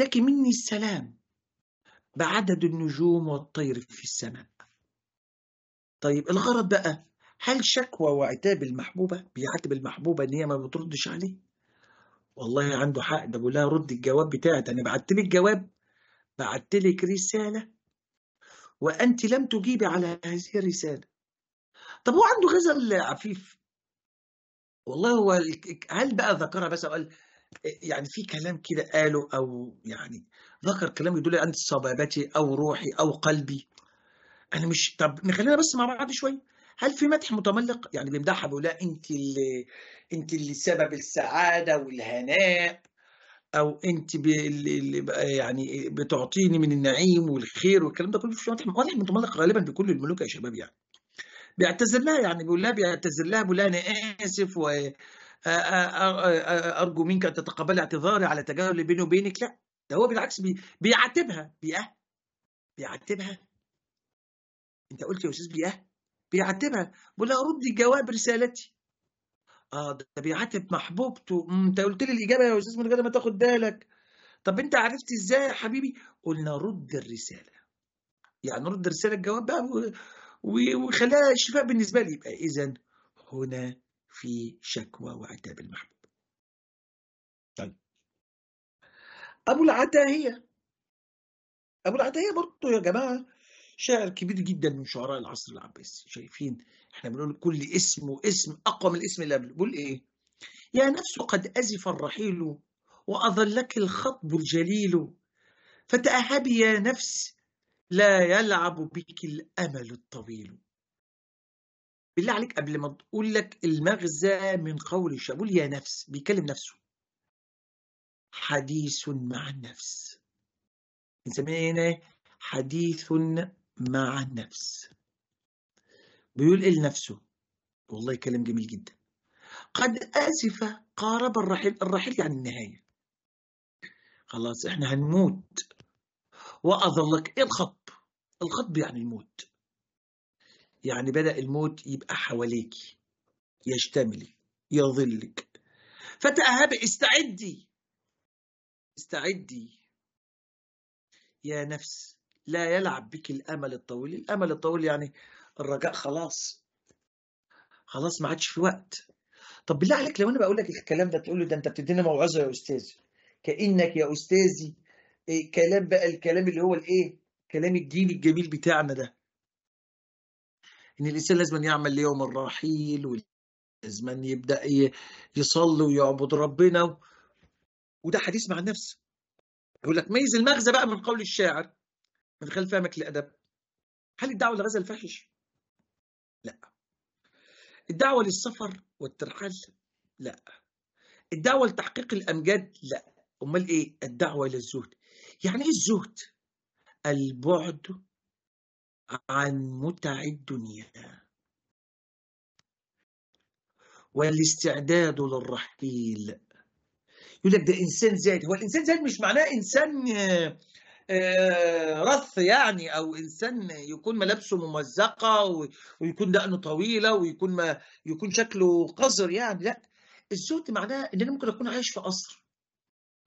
لك مني السلام بعدد النجوم والطير في السماء طيب الغرض بقى هل شكوى وعتاب المحبوبة بيعاتب المحبوبة إن هي ما بتردش عليه؟ والله عنده حق ده بقول لها رد الجواب ده انا بعت لك جواب بعت لك رساله وانت لم تجيبي على هذه الرساله طب هو عنده غزل عفيف والله هو هل بقى ذكرها بس قال يعني في كلام كده قاله او يعني ذكر كلام يدل انت صبابتي او روحي او قلبي انا مش طب نخلينا بس مع بعض شويه هل في مدح متملق يعني بيمدحها بيقول لها انت اللي انت اللي سبب السعاده والهناء او انت اللي يعني بتعطيني من النعيم والخير والكلام ده كله في مدح مدح متملق غالبا بكل الملوك يا شباب يعني بيعتذر لها يعني بيقول لها بيعتذر لها بيقول لها انا اسف و ارجو منك ان تتقبل اعتذاري على تجاهل اللي بيني وبينك لا ده هو بالعكس بي... بيعاتبها بيعاتبها انت قلت يا استاذ بيعاتبها بيعاتبها بيقول لها ردي جواب رسالتي اه ده بيعاتب محبوبته انت قلت لي الاجابه يا استاذ من غير ما تاخد بالك طب انت عرفت ازاي يا حبيبي قلنا رد الرساله يعني رد الرساله الجواب بقى وخليها شفاء بالنسبه لي يبقى اذا هنا في شكوى وعتاب المحبوب طيب ابو العتاهيه ابو العتاهيه برضه يا جماعه شاعر كبير جدا من شعراء العصر العباسي شايفين احنا بنقول كل اسم واسم اقوى من الاسم اللي قبله بيقول ايه يا نفس قد ازف الرحيل واظلك الخطب الجليل فتاهبي يا نفس لا يلعب بك الامل الطويل بالله عليك قبل ما تقول لك المغزى من قول الشابول يا نفس بيكلم نفسه حديث مع النفس بنسميه هنا حديث مع النفس بيقول إيه لنفسه والله كلام جميل جدا قد أسف قارب الرحيل الرحيل يعني النهاية خلاص احنا هنموت وأظلك ايه الخطب الخطب يعني الموت يعني بدأ الموت يبقى حواليك يشتملي يظلك فتأهبي استعدي استعدي يا نفس لا يلعب بك الامل الطويل الامل الطويل يعني الرجاء خلاص خلاص ما عادش في وقت طب بالله عليك لو انا بقول لك الكلام ده تقول لي ده انت بتدينا موعظه يا استاذ كانك يا استاذي إيه كلام بقى الكلام اللي هو الايه كلام الجيل الجميل بتاعنا ده ان الانسان لازم يعمل ليوم الرحيل ولازم يبدا يصلي ويعبد ربنا وده حديث مع النفس يقول لك ميز المغزى بقى من قول الشاعر من خلال فهمك للأدب هل الدعوة للغزل فاحش؟ لا الدعوة للسفر والترحال؟ لا الدعوة لتحقيق الأمجاد؟ لا أمال إيه؟ الدعوة إلى الزهد يعني إيه الزهد؟ البعد عن متع الدنيا والاستعداد للرحيل يقول لك ده انسان زاهد هو الانسان زاهد مش معناه انسان آه، آه، رث يعني او انسان يكون ملابسه ممزقه ويكون دقنه طويله ويكون ما يكون شكله قذر يعني لا الزهد معناه ان انا ممكن اكون عايش في قصر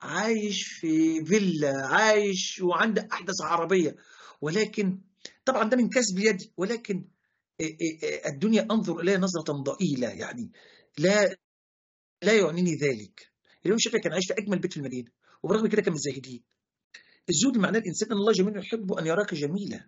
عايش في فيلا عايش وعند احدث عربيه ولكن طبعا ده من كسب يدي ولكن آه، آه، الدنيا انظر اليها نظره ضئيله يعني لا لا يعنيني ذلك اليوم شكله كان عايش في اجمل بيت في المدينه وبرغم كده كان من الزاهدين الزهد معناه الإنسان أن الله جميل يحب أن يراك جميلا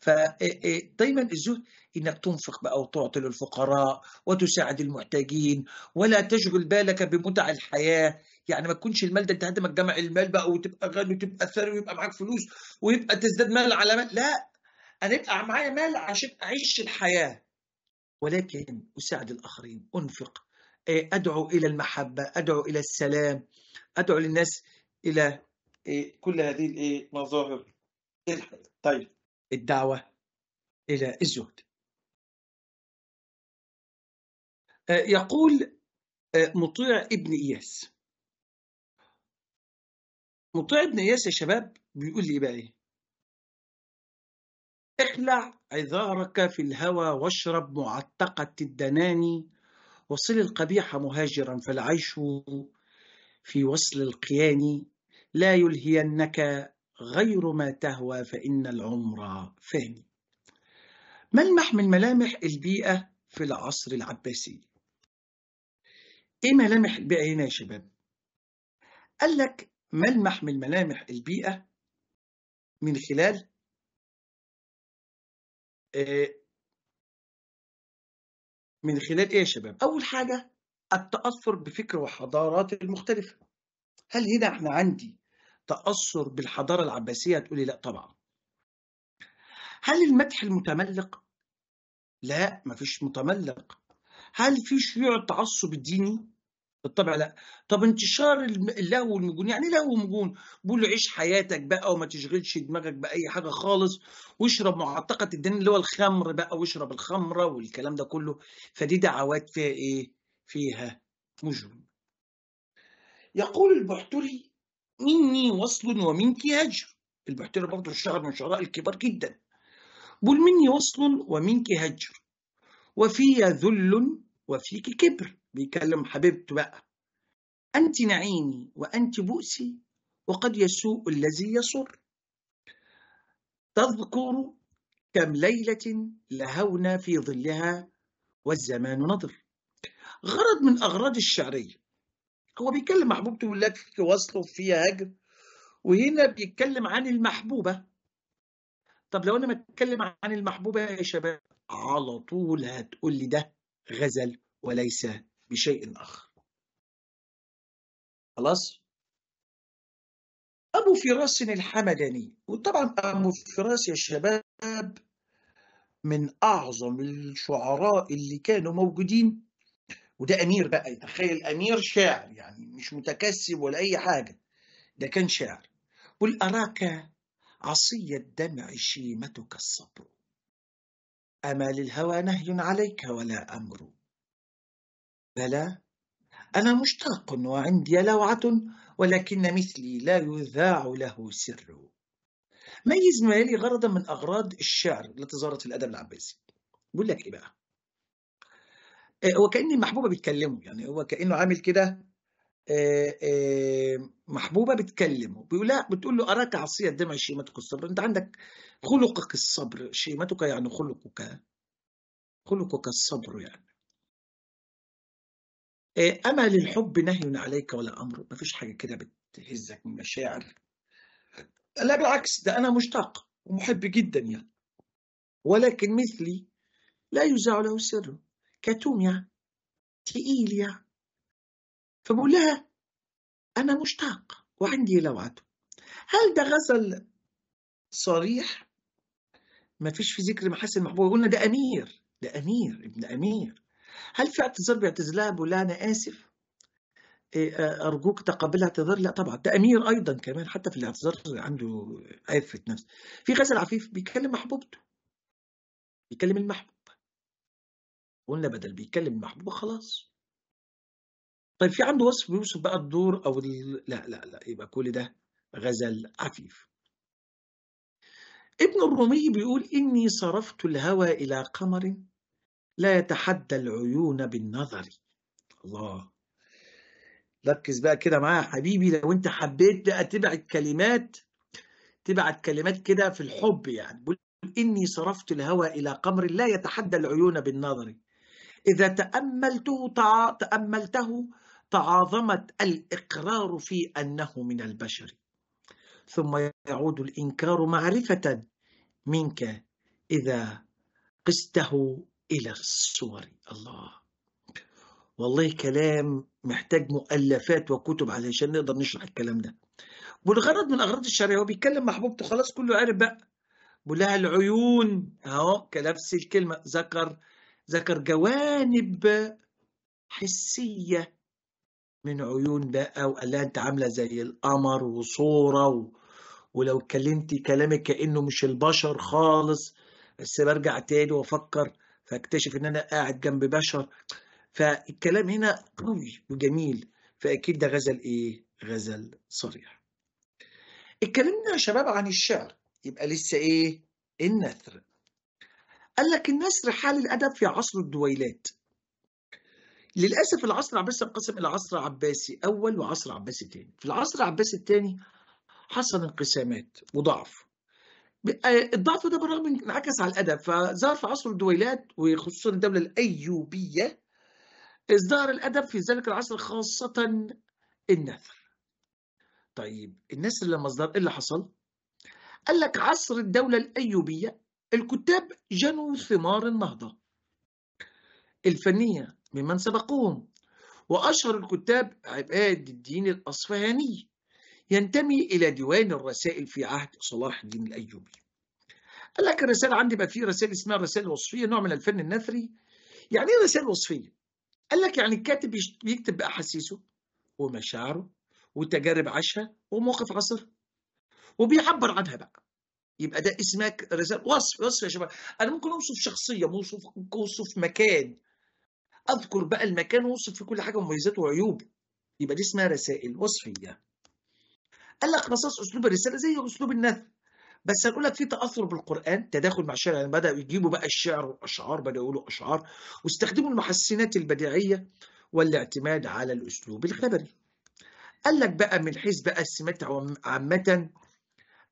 فدايما إيه، إيه، الزهد انك تنفق بقى وتعطي للفقراء وتساعد المحتاجين ولا تشغل بالك بمتع الحياه يعني ما تكونش المال ده انت هدمك جمع المال بقى وتبقى غني وتبقى ثري ويبقى معاك فلوس ويبقى تزداد مال على مال لا انا يبقى معايا مال عشان اعيش الحياه ولكن اساعد الاخرين انفق إيه، ادعو الى المحبه ادعو الى السلام ادعو للناس الى إيه كل هذه الايه مظاهر طيب الدعوه الى الزهد آه، يقول آه، مطيع ابن اياس مطيع ابن اياس يا شباب بيقول لي بقى ايه اخلع عذارك في الهوى واشرب معتقة الدناني وصل القبيح مهاجرا فالعيش في وصل القيان لا يلهينك غير ما تهوى فإن العمر فاني ملمح من ملامح البيئة في العصر العباسي إيه ملامح البيئة هنا يا شباب؟ قال لك ملمح من ملامح البيئة من خلال آه، من خلال إيه يا شباب؟ أول حاجة التأثر بفكر وحضارات المختلفة هل هنا احنا عندي تأثر بالحضارة العباسية تقولي لا طبعا هل المدح المتملق لا ما فيش متملق هل في شيوع التعصب الديني بالطبع لا طب انتشار اللهو والمجون يعني لهو ومجون بيقول له عيش حياتك بقى وما تشغلش دماغك باي حاجه خالص واشرب معتقه الدين اللي هو الخمر بقى واشرب الخمره والكلام ده كله فدي دعوات فيها ايه فيها مجون يقول البحتري مني وصل ومنك هجر البحتري برضه اشتهر من شعراء الكبار جدا بقول مني وصل ومنك هجر وفي ذل وفيك كبر بيكلم حبيبته بقى أنت نعيمي وأنت بؤسي وقد يسوء الذي يصر تذكر كم ليلة لهونا في ظلها والزمان نظر غرض من أغراض الشعرية هو بيتكلم محبوبته ولا وصله فيها هجر وهنا بيتكلم عن المحبوبة طب لو أنا بتكلم عن المحبوبة يا شباب على طول هتقول لي ده غزل وليس بشيء آخر خلاص أبو فراس الحمداني وطبعا أبو فراس يا شباب من أعظم الشعراء اللي كانوا موجودين وده امير بقى يتخيل امير شاعر يعني مش متكسب ولا اي حاجه ده كان شاعر قل اراك عصي الدمع شيمتك الصبر اما للهوى نهي عليك ولا امر بلى انا مشتاق وعندي لوعه ولكن مثلي لا يذاع له سر ميز ما يلي غرضا من اغراض الشعر التي ظهرت في الادب العباسي بقول لك ايه بقى آه، وكأن المحبوبة بتكلمه يعني هو كأنه عامل كده آه، آه، محبوبة بتكلمه بيقول لا بتقول له أراك عصية الدمع شيمتك الصبر أنت عندك خلقك الصبر شيمتك يعني خلقك خلقك الصبر يعني أما للحب نهي عليك ولا أمر ما فيش حاجة كده بتهزك من مشاعر لا بالعكس ده أنا مشتاق ومحب جدا يعني ولكن مثلي لا يزاع له سره كتوميا تي إيليا فبقول لها أنا مشتاق وعندي لوعته هل ده غزل صريح ما فيش في ذكر محاسن محبوب قلنا ده أمير ده أمير ابن أمير هل في اعتذار بيعتذر لها بيقول لها أنا آسف إيه، أرجوك تقبل اعتذار لا طبعا ده أمير أيضا كمان حتى في الاعتذار عنده عفة نفس في غزل عفيف بيكلم محبوبته بيكلم المحبوب قلنا بدل بيتكلم محبوبة خلاص طيب في عنده وصف بيوصف بقى الدور أو ال... لا لا لا يبقى كل ده غزل عفيف ابن الرومي بيقول إني صرفت الهوى إلى قمر لا يتحدى العيون بالنظر الله ركز بقى كده معايا حبيبي لو انت حبيت بقى تبعت كلمات تبعت كلمات كده في الحب يعني بقول اني صرفت الهوى الى قمر لا يتحدى العيون بالنظر إذا تأملته تأملته تعاظمت الإقرار في أنه من البشر ثم يعود الإنكار معرفة منك إذا قسته إلى الصور الله والله كلام محتاج مؤلفات وكتب علشان نقدر نشرح الكلام ده والغرض من أغراض الشرع هو بيتكلم محبوبته خلاص كله عارف بقى بيقول لها العيون أهو كنفس الكلمة ذكر ذكر جوانب حسية من عيون بقى وقال لها أنت عاملة زي القمر وصورة و... ولو اتكلمتي كلامك كأنه مش البشر خالص بس برجع تاني وأفكر فاكتشف إن أنا قاعد جنب بشر فالكلام هنا قوي وجميل فأكيد ده غزل إيه؟ غزل صريح اتكلمنا يا شباب عن الشعر يبقى لسه إيه؟ النثر قال لك الناس رحال الأدب في عصر الدويلات للأسف العصر العباسي انقسم إلى عصر عباسي أول وعصر عباسي ثاني في العصر العباسي الثاني حصل انقسامات وضعف آه، الضعف ده بالرغم من انعكس على الأدب فظهر في عصر الدويلات وخصوصا الدولة الأيوبية ازدهر الأدب في ذلك العصر خاصة النثر طيب النثر لما ازدهر إيه اللي حصل؟ قال لك عصر الدولة الأيوبية الكتاب جنوا ثمار النهضة الفنية ممن سبقوهم وأشهر الكتاب عباد الدين الأصفهاني ينتمي إلى ديوان الرسائل في عهد صلاح الدين الأيوبي قال لك الرسالة عندي بقى فيه رسائل اسمها رسائل وصفية نوع من الفن النثري يعني ايه رسائل وصفية؟ قال لك يعني الكاتب بيكتب بأحاسيسه ومشاعره وتجارب عاشها ومواقف عصر وبيعبر عنها بقى يبقى ده اسمك رسالة وصف وصف يا شباب أنا ممكن أوصف شخصية موصف أوصف مكان أذكر بقى المكان وأوصف في كل حاجة مميزاته وعيوبه يبقى دي اسمها رسائل وصفية قال لك رصاص أسلوب الرسالة زي أسلوب النثر بس هنقول لك في تاثر بالقران تداخل مع الشعر يعني بداوا يجيبوا بقى الشعر والاشعار بداوا يقولوا اشعار واستخدموا المحسنات البديعيه والاعتماد على الاسلوب الخبري قال لك بقى من حيث بقى السمات عامه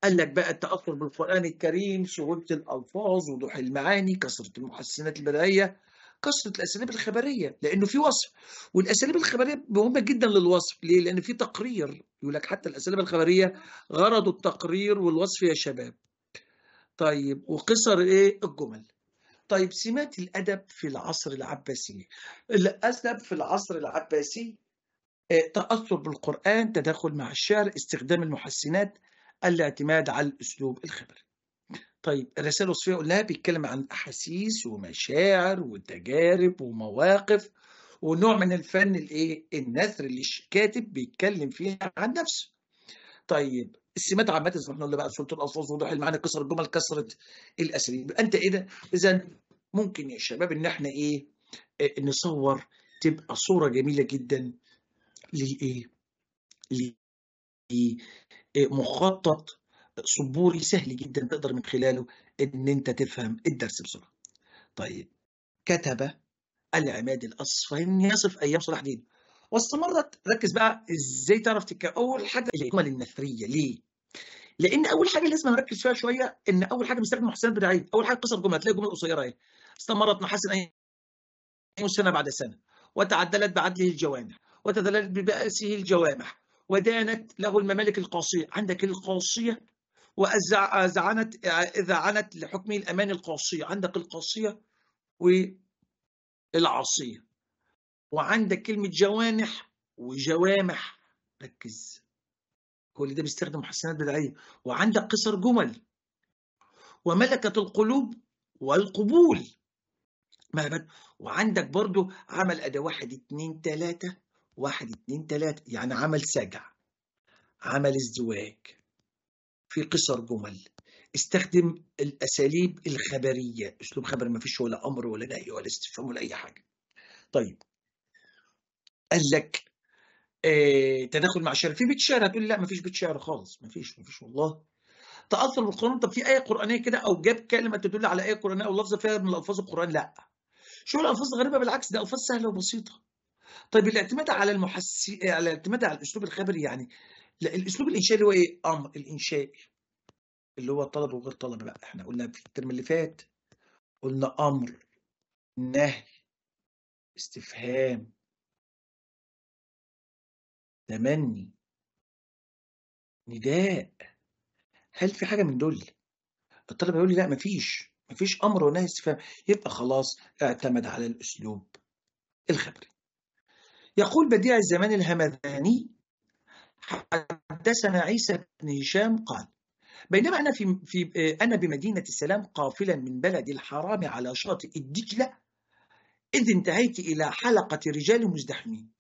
قال لك بقى التأثر بالقرآن الكريم سهولة الألفاظ وضوح المعاني كثرة المحسنات البدائية كثرة الأساليب الخبرية لأنه في وصف والأساليب الخبرية مهمة جدا للوصف ليه؟ لأن في تقرير يقول لك حتى الأساليب الخبرية غرض التقرير والوصف يا شباب طيب وقصر إيه الجمل طيب سمات الأدب في العصر العباسي الأدب في العصر العباسي آه، تأثر بالقرآن تداخل مع الشعر استخدام المحسنات الاعتماد على الأسلوب الخبري طيب الرساله الوصفية كلها بيتكلم عن أحاسيس ومشاعر وتجارب ومواقف ونوع من الفن الايه النثر اللي الكاتب بيتكلم فيها عن نفسه طيب السمات عامة زي ما احنا بقى سلطة الألفاظ وضوح المعنى كسر الجمل كسرة الأساليب أنت إيه ده؟ إذا ممكن يا شباب إن احنا إيه نصور تبقى صورة جميلة جدا للإيه؟ مخطط صبوري سهل جدا تقدر من خلاله ان انت تفهم الدرس بسرعه. طيب كتب العماد الاصفهاني يصف ايام صلاح الدين واستمرت ركز بقى ازاي تعرف اول حاجه الجمل النثريه ليه؟ لان اول حاجه لازم نركز فيها شويه ان اول حاجه بيستخدم حسين بن عيد اول حاجه قصر جمله هتلاقي جمل قصيره اهي استمرت نحسن ايام سنه بعد سنه وتعدلت بعدله الجوانح وتدللت ببأسه الجوامح ودانت له الممالك القاصية عندك القاصية وأذعنت أذعنت لحكمه الأمان القاصية عندك القاصية والعاصية وعندك كلمة جوانح وجوامح ركز هو اللي ده بيستخدم محسنات بدعية وعندك قصر جمل وملكة القلوب والقبول وعندك برضو عمل أداة واحد اتنين تلاتة واحد اتنين تلاتة يعني عمل سجع عمل ازدواج في قصر جمل استخدم الأساليب الخبرية أسلوب خبر ما فيش ولا أمر ولا نهي ولا استفهام ولا أي حاجة طيب قال لك آه تداخل مع الشعر في بيت شعر هتقول لا ما فيش بيت شعر خالص ما فيش ما فيش والله تأثر بالقرآن طب في آية قرآنية كده أو جاب كلمة تدل على آية قرآنية أو لفظة فيها من الألفاظ القرآن لا شو الألفاظ الغريبه بالعكس ده ألفاظ سهلة وبسيطة طيب الاعتماد على المحس على الاعتماد على الاسلوب الخبري يعني لا الاسلوب الانشائي اللي هو ايه؟ امر الانشائي اللي هو طلب وغير طلب بقى احنا قلنا في الترم اللي فات قلنا امر نهي استفهام تمني نداء هل في حاجه من دول الطالب هيقول لي لا مفيش مفيش امر ونهي استفهام يبقى خلاص اعتمد على الاسلوب الخبري يقول بديع الزمان الهمذاني حدثنا عيسى بن هشام قال بينما أنا, في, في أنا بمدينة السلام قافلا من بلد الحرام على شاطئ الدجلة إذ انتهيت إلى حلقة رجال مزدحمين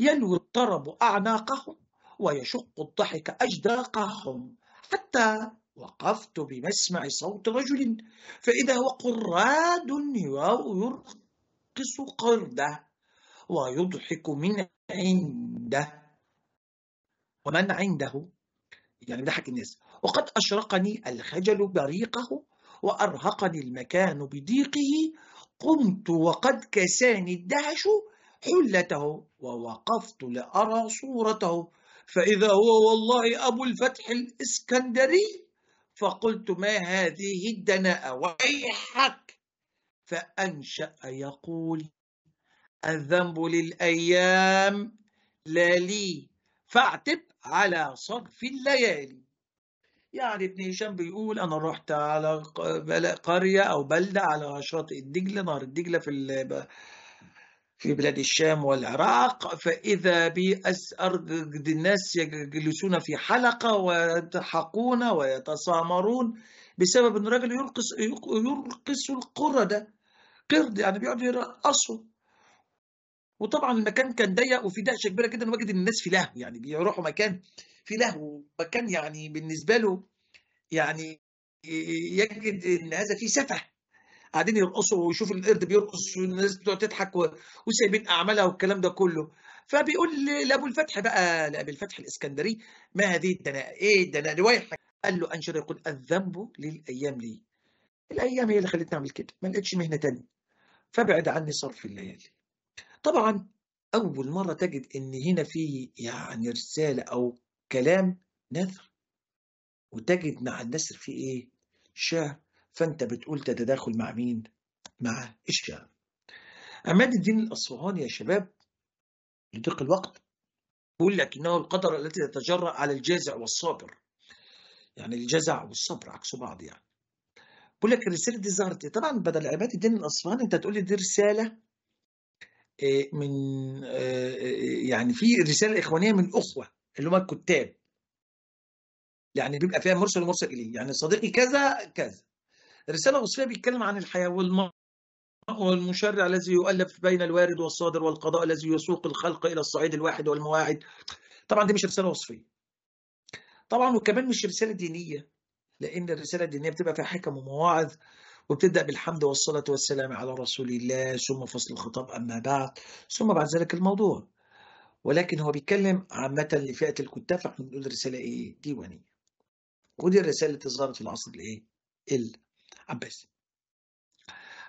يلوي الطرب أعناقهم ويشق الضحك أجداقهم حتى وقفت بمسمع صوت رجل فإذا هو قراد يرقص قرده ويضحك من عنده ومن عنده يعني بيضحك الناس وقد أشرقني الخجل بريقه وأرهقني المكان بضيقه قمت وقد كساني الدهش حلته ووقفت لأرى صورته فإذا هو والله أبو الفتح الإسكندري فقلت ما هذه الدناءة ويحك فأنشأ يقول الذنب للأيام لا لي فاعتب على صف الليالي يعني ابن هشام بيقول انا رحت على قريه او بلده على شاطئ الدجله نهر الدجله في في بلاد الشام والعراق فاذا بأرجد الناس يجلسون في حلقه ويضحكون ويتسامرون بسبب ان الرجل يرقص يرقص القرده قرد يعني بيقعد يرقصه وطبعا المكان كان ضيق وفي دهشه كبيره جدا وجد ان الناس في لهو يعني بيروحوا مكان في لهو مكان يعني بالنسبه له يعني يجد ان هذا فيه سفه قاعدين يرقصوا ويشوف القرد بيرقص والناس بتقعد تضحك وسايبين اعمالها والكلام ده كله فبيقول لابو الفتح بقى لابو الفتح الاسكندري ما هذه الدناءه ايه الدناءه دي قال له انشر يقول الذنب للايام لي الايام هي اللي خلتني اعمل كده ما لقيتش مهنه تانية فابعد عني صرف الليالي طبعا أول مرة تجد إن هنا في يعني رسالة أو كلام نثر وتجد مع النثر في إيه؟ شعر فأنت بتقول تتداخل مع مين؟ مع الشعر عماد الدين الأصفهاني يا شباب لضيق الوقت بيقول إنه القدر التي تتجرأ على الجازع والصابر يعني الجزع والصبر عكس بعض يعني بقول لك الرسالة دي ظهرت طبعا بدل عماد الدين الأصفهاني أنت تقول لي دي رسالة آه، من آه، آه، يعني في رساله اخوانيه من اخوه اللي هم الكتاب يعني بيبقى فيها مرسل ومرسل اليه يعني صديقي كذا كذا رساله وصفيه بيتكلم عن الحياه والم والمشرع الذي يؤلف بين الوارد والصادر والقضاء الذي يسوق الخلق الى الصعيد الواحد والمواعد طبعا دي مش رساله وصفيه طبعا وكمان مش رساله دينيه لان الرساله الدينيه بتبقى فيها حكم ومواعظ وبتبدا بالحمد والصلاه والسلام على رسول الله ثم فصل الخطاب اما بعد ثم بعد ذلك الموضوع ولكن هو بيتكلم عامه لفئه الكتاب فاحنا بنقول رساله ايه ديوانيه ودي الرساله اللي ظهرت في العصر الايه العباسي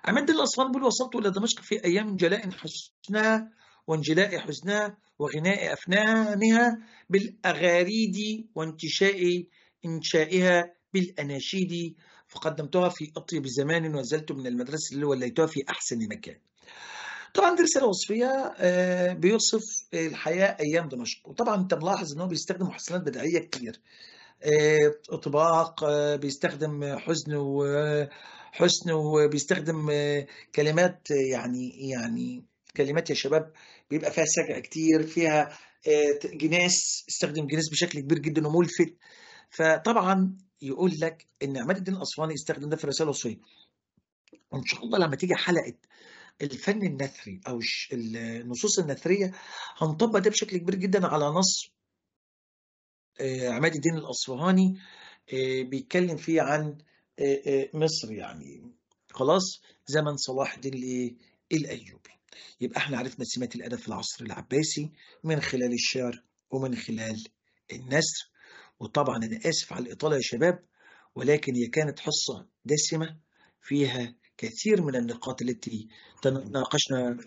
عماد الاصفهان بيقول وصلت الى دمشق في ايام جلاء حسناها وانجلاء حزنها وغناء أفنانها بالأغاريد وانتشاء إنشائها بالأناشيد فقدمتها في أطيب زمان ونزلت من المدرسة اللي وليتها في أحسن مكان طبعا دي رسالة وصفية آه، بيوصف الحياة أيام دمشق وطبعا أنت ملاحظ أنه بيستخدم محسنات بدائية كتير آه، اطباق آه، بيستخدم حزن وحسن وبيستخدم كلمات يعني يعني كلمات يا شباب بيبقى فيها سجع كتير فيها جناس استخدم جناس بشكل كبير جدا وملفت فطبعا يقول لك ان عماد الدين الاسواني استخدم ده في رساله وصيه وان شاء الله لما تيجي حلقه الفن النثري او النصوص النثريه هنطبق ده بشكل كبير جدا على نص آه، عماد الدين الاصفهاني آه، بيتكلم فيه عن آه، مصر يعني خلاص زمن صلاح الدين الايوبي يبقى احنا عرفنا سمات الادب في العصر العباسي من خلال الشعر ومن خلال النثر وطبعا أنا آسف على الإطالة يا شباب ولكن هي كانت حصة دسمة فيها كثير من النقاط التي تناقشنا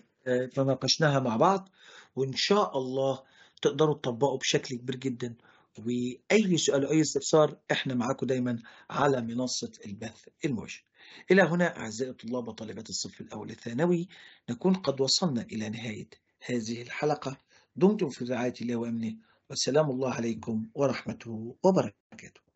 تناقشناها مع بعض وإن شاء الله تقدروا تطبقوا بشكل كبير جدا وأي سؤال أو أي استفسار إحنا معاكم دايما على منصة البث المباشر إلى هنا أعزائي الطلاب وطالبات الصف الأول الثانوي نكون قد وصلنا إلى نهاية هذه الحلقة دمتم في رعاية الله وأمنه والسلام الله عليكم ورحمته وبركاته